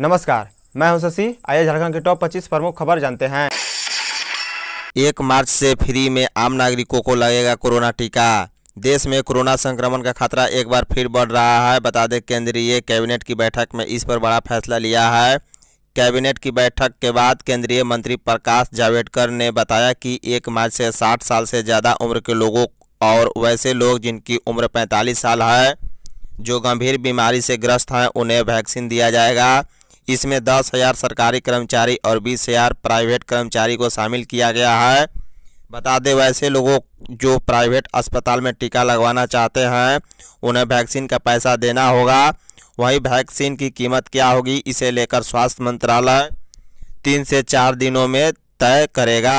नमस्कार मैं हूं शशि आइए झारखंड के टॉप 25 प्रमुख खबर जानते हैं एक मार्च से फ्री में आम नागरिकों को लगेगा कोरोना टीका देश में कोरोना संक्रमण का खतरा एक बार फिर बढ़ रहा है बता दें केंद्रीय कैबिनेट की बैठक में इस पर बड़ा फैसला लिया है कैबिनेट की बैठक के बाद केंद्रीय मंत्री प्रकाश जावड़ेकर ने बताया कि एक मार्च से साठ साल से ज़्यादा उम्र के लोगों और वैसे लोग जिनकी उम्र पैंतालीस साल है जो गंभीर बीमारी से ग्रस्त हैं उन्हें वैक्सीन दिया जाएगा इसमें दस हज़ार सरकारी कर्मचारी और बीस हज़ार प्राइवेट कर्मचारी को शामिल किया गया है बता दें वैसे लोगों जो प्राइवेट अस्पताल में टीका लगवाना चाहते हैं उन्हें वैक्सीन का पैसा देना होगा वहीं वैक्सीन की कीमत क्या होगी इसे लेकर स्वास्थ्य मंत्रालय तीन से चार दिनों में तय करेगा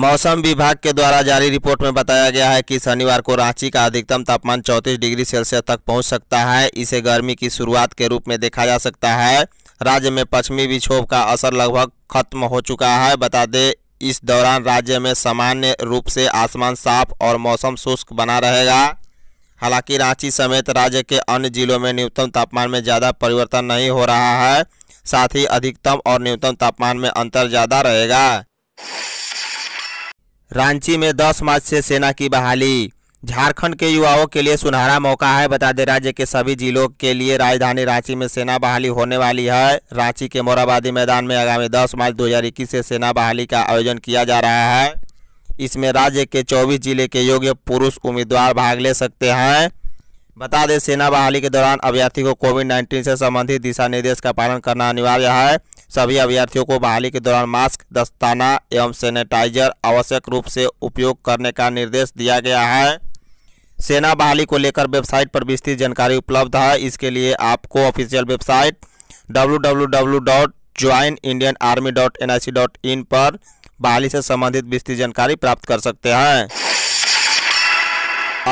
मौसम विभाग के द्वारा जारी रिपोर्ट में बताया गया है कि शनिवार को रांची का अधिकतम तापमान 34 डिग्री सेल्सियस तक पहुंच सकता है इसे गर्मी की शुरुआत के रूप में देखा जा सकता है राज्य में पश्चिमी विक्षोभ का असर लगभग खत्म हो चुका है बता दें इस दौरान राज्य में सामान्य रूप से आसमान साफ और मौसम शुष्क बना रहेगा हालांकि रांची समेत राज्य के अन्य जिलों में न्यूनतम तापमान में ज़्यादा परिवर्तन नहीं हो रहा है साथ ही अधिकतम और न्यूनतम तापमान में अंतर ज़्यादा रहेगा रांची में 10 मार्च से सेना की बहाली झारखंड के युवाओं के लिए सुनहरा मौका है बता दें राज्य के सभी जिलों के लिए राजधानी रांची में सेना बहाली होने वाली है रांची के मोराबादी मैदान में आगामी 10 मार्च 2021 से सेना बहाली का आयोजन किया जा रहा है इसमें राज्य के 24 जिले के योग्य पुरुष उम्मीदवार भाग ले सकते हैं बता दें सेना बहाली के दौरान अभ्यर्थी को कोविड नाइन्टीन से संबंधित दिशा निर्देश का पालन करना अनिवार्य है सभी अभ्यर्थियों को बहाली के दौरान मास्क दस्ताना एवं सैनिटाइजर आवश्यक रूप से उपयोग करने का निर्देश दिया गया है सेना बहाली को लेकर वेबसाइट पर विस्तृत जानकारी उपलब्ध है इसके लिए आपको ऑफिशियल वेबसाइट डब्ल्यू पर बहाली से संबंधित विस्तृत जानकारी प्राप्त कर सकते हैं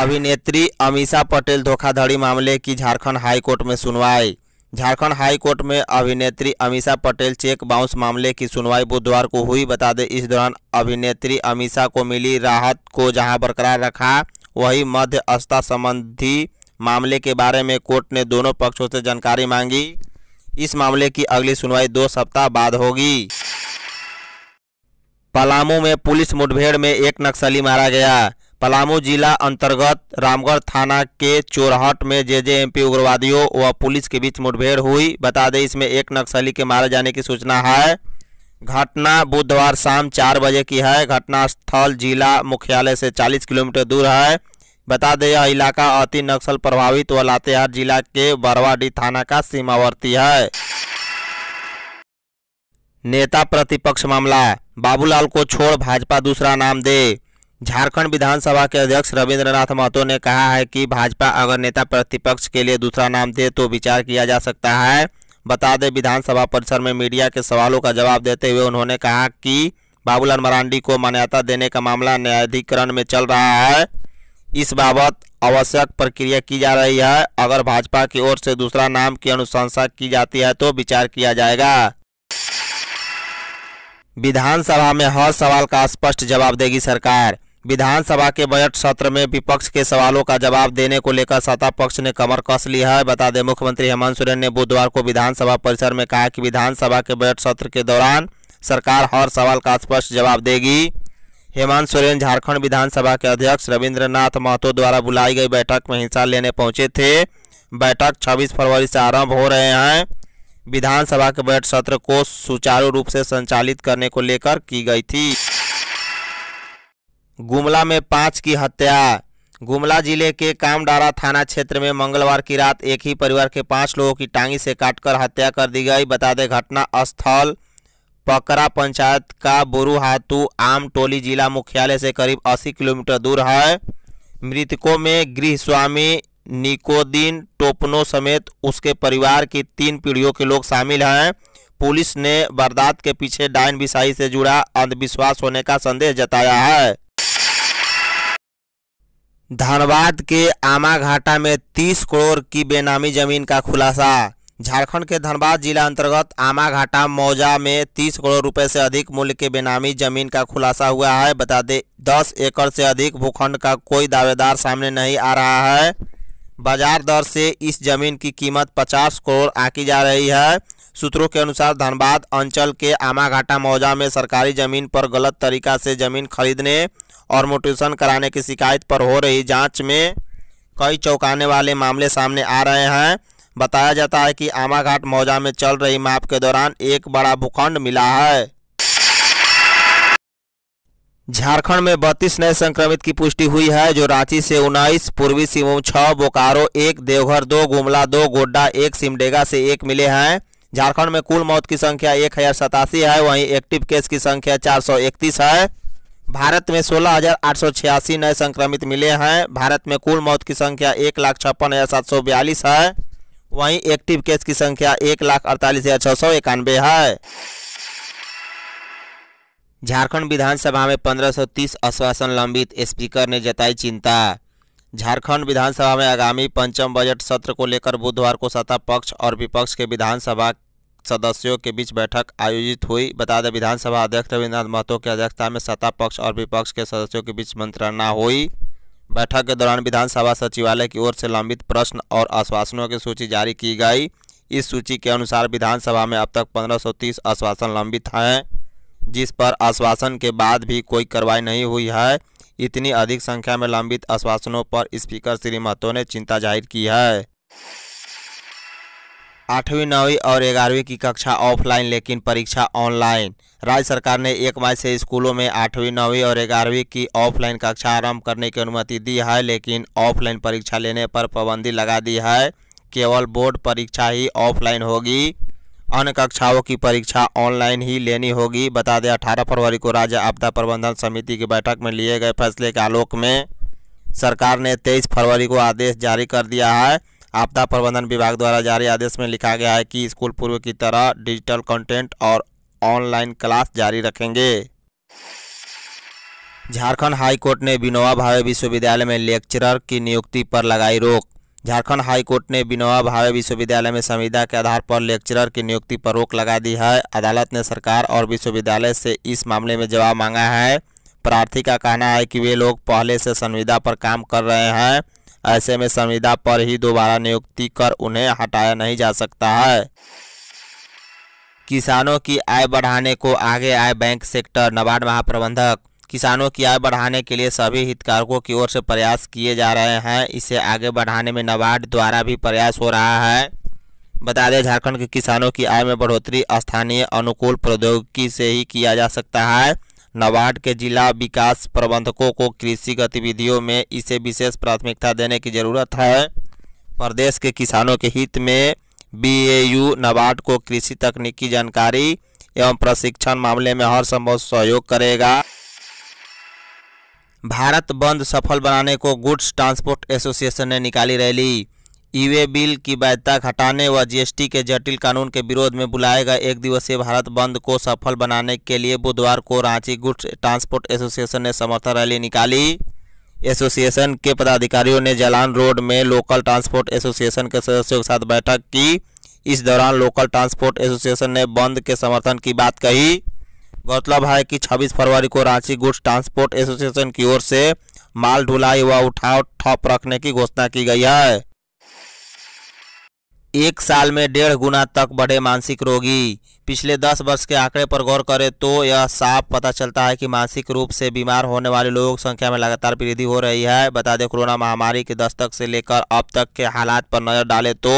अभिनेत्री अमीषा पटेल धोखाधड़ी मामले की झारखंड हाईकोर्ट में सुनवाई झारखंड हाई कोर्ट में अभिनेत्री अमीषा पटेल चेक बाउंस मामले की सुनवाई बुधवार को हुई बता दें इस दौरान अभिनेत्री अमीषा को मिली राहत को जहां बरकरार रखा वही मध्यस्थता संबंधी मामले के बारे में कोर्ट ने दोनों पक्षों से जानकारी मांगी इस मामले की अगली सुनवाई दो सप्ताह बाद होगी पलामू में पुलिस मुठभेड़ में एक नक्सली मारा गया पलामू जिला अंतर्गत रामगढ़ थाना के चोरहट में जे जेजेएमपी उग्रवादियों व पुलिस के बीच मुठभेड़ हुई बता दें इसमें एक नक्सली के मारे जाने की सूचना है घटना बुधवार शाम चार बजे की है घटना स्थल जिला मुख्यालय से 40 किलोमीटर दूर है बता दें यह इलाका अति नक्सल प्रभावित व लातेहार जिला के बरवाडी थाना का सीमावर्ती है नेता प्रतिपक्ष मामला बाबूलाल को छोड़ भाजपा दूसरा नाम दे झारखंड विधानसभा के अध्यक्ष रविन्द्रनाथ महतो ने कहा है कि भाजपा अगर नेता प्रतिपक्ष के लिए दूसरा नाम दे तो विचार किया जा सकता है बता दें विधानसभा परिसर में मीडिया के सवालों का जवाब देते हुए उन्होंने कहा कि बाबूलाल मरांडी को मान्यता देने का मामला न्यायाधिकरण में चल रहा है इस बाबत आवश्यक प्रक्रिया की जा रही है अगर भाजपा की ओर से दूसरा नाम की अनुशंसा की जाती है तो विचार किया जाएगा विधानसभा में हर सवाल का स्पष्ट जवाब देगी सरकार विधानसभा के बजट सत्र में विपक्ष के सवालों का जवाब देने को लेकर सत्ता पक्ष ने कमर कस ली है बता दें मुख्यमंत्री हेमंत सोरेन ने बुधवार को विधानसभा परिसर में कहा कि विधानसभा के बजट सत्र के दौरान सरकार हर सवाल का स्पष्ट जवाब देगी हेमंत सोरेन झारखंड विधानसभा के अध्यक्ष रविन्द्रनाथ महतो द्वारा बुलाई गई बैठक में हिस्सा लेने पहुंचे थे बैठक छब्बीस फरवरी से आरम्भ हो रहे हैं विधानसभा के बजट सत्र को सुचारू रूप से संचालित करने को लेकर की गई थी गुमला में पाँच की हत्या गुमला जिले के कामडारा थाना क्षेत्र में मंगलवार की रात एक ही परिवार के पांच लोगों की टांगी से काटकर हत्या कर दी गई बता दें घटना स्थल पकरा पंचायत का बुरुहातु आम टोली जिला मुख्यालय से करीब 80 किलोमीटर दूर है मृतकों में गृह स्वामी निकोदीन टोपनो समेत उसके परिवार की तीन पीढ़ियों के लोग शामिल हैं पुलिस ने बरदात के पीछे डायन बिसाई से जुड़ा अंधविश्वास होने का संदेश जताया है धनबाद के आमाघाटा में 30 करोड़ की बेनामी जमीन का खुलासा झारखंड के धनबाद जिला अंतर्गत आमाघाटा मौजा में 30 करोड़ रुपए से अधिक मूल्य के बेनामी जमीन का खुलासा हुआ है बता दें 10 एकड़ से अधिक भूखंड का कोई दावेदार सामने नहीं आ रहा है बाजार दर से इस जमीन की कीमत 50 करोड़ आकी जा रही है सूत्रों के अनुसार धनबाद अंचल के आमाघाटा मौजा में सरकारी जमीन पर गलत तरीका से जमीन खरीदने और म्यूटेशन कराने की शिकायत पर हो रही जांच में कई चौंकाने वाले मामले सामने आ रहे हैं बताया जाता है कि आमाघाट मौजा में चल रही माप के दौरान एक बड़ा भूखंड मिला है झारखंड में बत्तीस नए संक्रमित की पुष्टि हुई है जो रांची से उन्नीस पूर्वी सिंहभूम छः बोकारो एक देवघर दो गुमला दो गोड्डा एक सिमडेगा से एक मिले हैं झारखंड में कुल मौत की संख्या एक है वहीं एक्टिव केस की संख्या चार है भारत में सोलह नए संक्रमित मिले हैं भारत में कुल मौत की संख्या एक लाख छप्पन हज़ार सात सौ बयालीस है वहीं एक्टिव केस की संख्या एक लाख अड़तालीस हज़ार छः सौ इक्यानवे है झारखंड विधानसभा में पंद्रह सौ तीस आश्वासन लंबित स्पीकर ने जताई चिंता झारखंड विधानसभा में आगामी पंचम बजट सत्र को लेकर बुधवार को सत्ता पक्ष और विपक्ष के विधानसभा सदस्यों के बीच बैठक आयोजित हुई बता दें विधानसभा अध्यक्ष रविन्द्रनाथ महतो की अध्यक्षता में सत्ता पक्ष और विपक्ष के सदस्यों के बीच मंत्रणा हुई बैठक के दौरान विधानसभा सचिवालय की ओर से लंबित प्रश्न और आश्वासनों की सूची जारी की गई इस सूची के अनुसार विधानसभा में अब तक 1530 आश्वासन लंबित हैं जिस पर आश्वासन के बाद भी कोई कार्रवाई नहीं हुई है इतनी अधिक संख्या में लंबित आश्वासनों पर स्पीकर श्री महतो ने चिंता जाहिर की है आठवीं नौवीं और ग्यारहवीं की कक्षा ऑफलाइन लेकिन परीक्षा ऑनलाइन राज्य सरकार ने एक मई से स्कूलों में आठवीं नौवीं और ग्यारहवीं की ऑफलाइन कक्षा आरंभ करने की अनुमति दी है लेकिन ऑफलाइन परीक्षा लेने पर पाबंदी लगा दी है केवल बोर्ड परीक्षा ही ऑफलाइन होगी अन्य कक्षाओं की परीक्षा ऑनलाइन ही लेनी होगी बता दें अठारह फरवरी को राज्य आपदा प्रबंधन समिति की बैठक में लिए गए फैसले के आलोक में सरकार ने तेईस फरवरी को आदेश जारी कर दिया है आपदा प्रबंधन विभाग द्वारा जारी आदेश में लिखा गया है कि स्कूल पूर्व की तरह डिजिटल कंटेंट और ऑनलाइन क्लास जारी रखेंगे झारखंड हाई कोर्ट ने बिनोवा भावे विश्वविद्यालय में लेक्चरर की नियुक्ति पर लगाई रोक झारखंड हाई कोर्ट ने बिनोवा भावे विश्वविद्यालय में संविदा के आधार पर लेक्चरर की नियुक्ति पर रोक लगा दी है अदालत ने सरकार और विश्वविद्यालय से इस मामले में जवाब मांगा है प्रार्थी का कहना है कि वे लोग पहले से संविदा पर काम कर रहे हैं ऐसे में संविदा पर ही दोबारा नियुक्ति कर उन्हें हटाया नहीं जा सकता है किसानों की आय बढ़ाने को आगे आए बैंक सेक्टर नबार्ड महाप्रबंधक किसानों की आय बढ़ाने के लिए सभी हितकारकों की ओर से प्रयास किए जा रहे हैं इसे आगे बढ़ाने में नबार्ड द्वारा भी प्रयास हो रहा है बता दें झारखंड के किसानों की आय में बढ़ोतरी स्थानीय अनुकूल प्रौद्योगिकी से ही किया जा सकता है नाबार्ड के जिला विकास प्रबंधकों को कृषि गतिविधियों में इसे विशेष प्राथमिकता देने की जरूरत है प्रदेश के किसानों के हित में बीएयू नाबार्ड को कृषि तकनीकी जानकारी एवं प्रशिक्षण मामले में हर संभव सहयोग करेगा भारत बंद सफल बनाने को गुड्स ट्रांसपोर्ट एसोसिएशन ने निकाली रैली ईवे बिल की वैधता घटाने व जीएसटी के जटिल कानून के विरोध में बुलाए गए एक दिवसीय भारत बंद को सफल बनाने के लिए बुधवार को रांची गुड्स ट्रांसपोर्ट एसोसिएशन ने समर्थन रैली निकाली एसोसिएशन के पदाधिकारियों ने जलान रोड में लोकल ट्रांसपोर्ट एसोसिएशन के सदस्यों के साथ बैठक की इस दौरान लोकल ट्रांसपोर्ट एसोसिएशन ने बंद के समर्थन की बात कही गौरतलब है कि 26 फरवरी को रांची गुड्स ट्रांसपोर्ट एसोसिएशन की ओर से माल ढुलाई व उठाव ठप रखने की घोषणा की गई है एक साल में डेढ़ गुना तक बढ़े मानसिक रोगी पिछले दस वर्ष के आंकड़े पर गौर करें तो यह साफ पता चलता है कि मानसिक रूप से बीमार होने वाले लोगों की संख्या में लगातार वृद्धि हो रही है बता दें कोरोना महामारी के दस्तक से लेकर अब तक के हालात पर नज़र डालें तो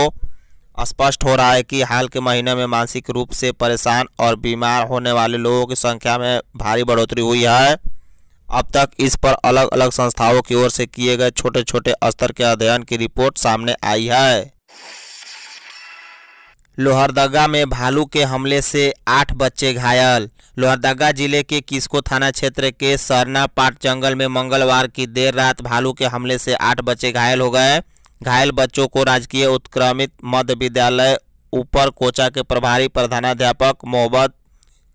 स्पष्ट हो रहा है कि हाल के महीने में मानसिक रूप से परेशान और बीमार होने वाले लोगों की संख्या में भारी बढ़ोतरी हुई है अब तक इस पर अलग अलग संस्थाओं की ओर से किए गए छोटे छोटे स्तर के अध्ययन की रिपोर्ट सामने आई है लोहरदगा में भालू के हमले से आठ बच्चे घायल लोहरदगा जिले के किस्को थाना क्षेत्र के सरना पाट जंगल में मंगलवार की देर रात भालू के हमले से आठ बच्चे घायल हो गए घायल बच्चों को राजकीय उत्क्रमित मध्य विद्यालय ऊपर कोचा के प्रभारी प्रधानाध्यापक मोहम्मद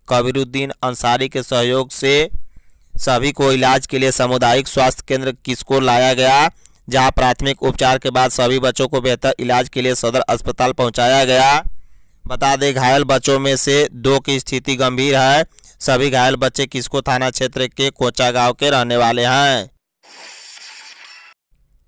कबीरुद्दीन अंसारी के सहयोग से सभी को इलाज के लिए सामुदायिक स्वास्थ्य केंद्र किसको लाया गया जहां प्राथमिक उपचार के बाद सभी बच्चों को बेहतर इलाज के लिए सदर अस्पताल पहुंचाया गया बता दें घायल बच्चों में से दो की स्थिति गंभीर है सभी घायल बच्चे किसको थाना क्षेत्र के कोचा गाँव के रहने वाले हैं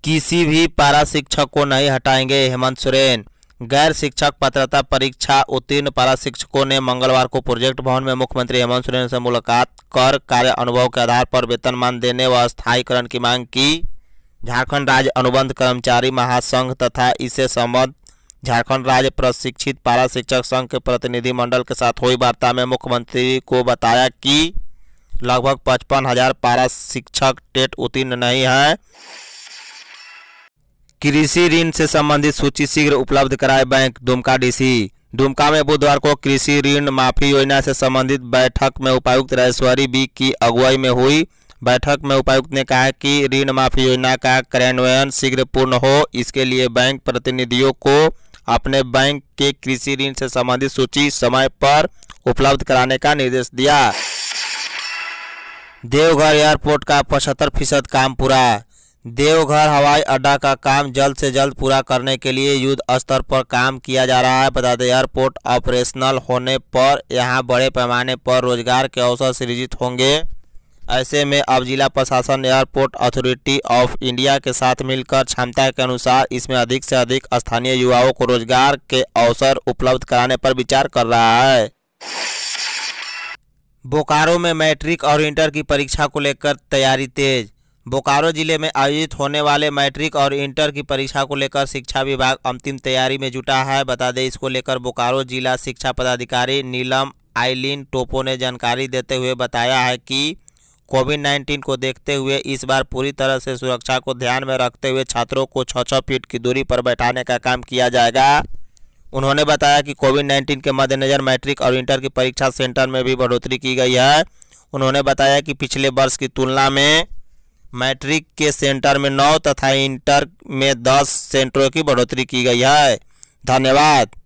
किसी भी पारा शिक्षक को नहीं हटाएंगे हेमंत सोरेन गैर शिक्षक पात्रता परीक्षा उत्तीर्ण पारा शिक्षकों ने मंगलवार को प्रोजेक्ट भवन में मुख्यमंत्री हेमंत सोरेन से मुलाकात कर कार्य अनुभव के आधार पर वेतनमान देने व स्थायीकरण की मांग की झारखंड राज्य अनुबंध कर्मचारी महासंघ तथा इससे संबद्ध झारखंड राज्य प्रशिक्षित पारा शिक्षक संघ के प्रतिनिधिमंडल के साथ हुई वार्ता में मुख्यमंत्री को बताया कि लगभग पचपन हजार पारा शिक्षक टेट उत्तीर्ण नहीं है कृषि ऋण से संबंधित सूची शीघ्र उपलब्ध कराए बैंक दुमका डीसी दुमका में बुधवार को कृषि ऋण माफी योजना से संबंधित बैठक में उपायुक्त राजेश्वरी बी की अगुवाई में हुई बैठक में उपायुक्त ने कहा कि ऋण माफी योजना का कार्यान्वयन शीघ्र पूर्ण हो इसके लिए बैंक प्रतिनिधियों को अपने बैंक के कृषि ऋण से संबंधित सूची समय पर उपलब्ध कराने का निर्देश दिया देवघर एयरपोर्ट का पचहत्तर फीसद काम पूरा देवघर हवाई अड्डा का काम जल्द से जल्द पूरा करने के लिए युद्ध स्तर पर काम किया जा रहा है बता दें एयरपोर्ट ऑपरेशनल होने पर यहां बड़े पैमाने पर रोजगार के अवसर सृजित होंगे ऐसे में अब जिला प्रशासन एयरपोर्ट अथॉरिटी ऑफ इंडिया के साथ मिलकर क्षमता के अनुसार इसमें अधिक से अधिक स्थानीय युवाओं को रोजगार के अवसर उपलब्ध कराने पर विचार कर रहा है बोकारो में मैट्रिक और इंटर की परीक्षा को लेकर तैयारी तेज बोकारो जिले में आयोजित होने वाले मैट्रिक और इंटर की परीक्षा को लेकर शिक्षा विभाग अंतिम तैयारी में जुटा है बता दें इसको लेकर बोकारो जिला शिक्षा पदाधिकारी नीलम आइलिन टोपो ने जानकारी देते हुए बताया है कि कोविड नाइन्टीन को देखते हुए इस बार पूरी तरह से सुरक्षा को ध्यान में रखते हुए छात्रों को छः छः फीट की दूरी पर बैठाने का काम किया जाएगा उन्होंने बताया कि कोविड नाइन्टीन के मद्देनज़र मैट्रिक और इंटर की परीक्षा सेंटर में भी बढ़ोतरी की गई है उन्होंने बताया कि पिछले वर्ष की तुलना में मैट्रिक के सेंटर में नौ तथा इंटर में दस सेंटरों की बढ़ोतरी की गई है धन्यवाद